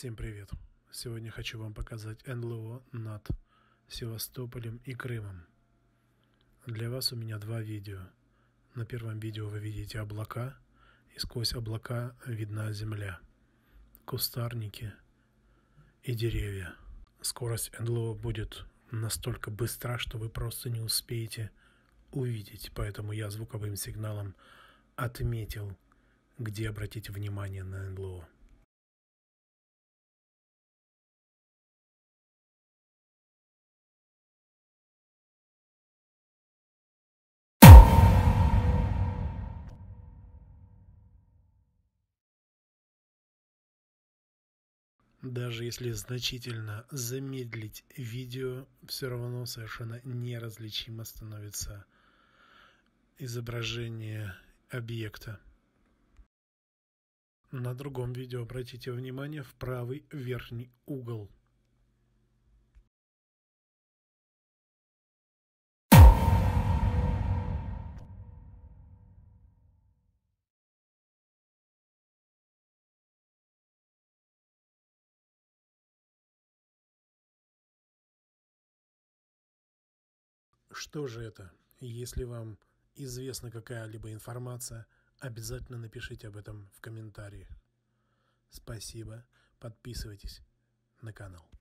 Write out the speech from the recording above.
Всем привет! Сегодня хочу вам показать НЛО над Севастополем и Крымом. Для вас у меня два видео. На первом видео вы видите облака, и сквозь облака видна земля, кустарники и деревья. Скорость НЛО будет настолько быстра, что вы просто не успеете увидеть, поэтому я звуковым сигналом отметил, где обратить внимание на НЛО. Даже если значительно замедлить видео, все равно совершенно неразличимо становится изображение объекта. На другом видео обратите внимание в правый верхний угол. Что же это? Если вам известна какая-либо информация, обязательно напишите об этом в комментарии. Спасибо. Подписывайтесь на канал.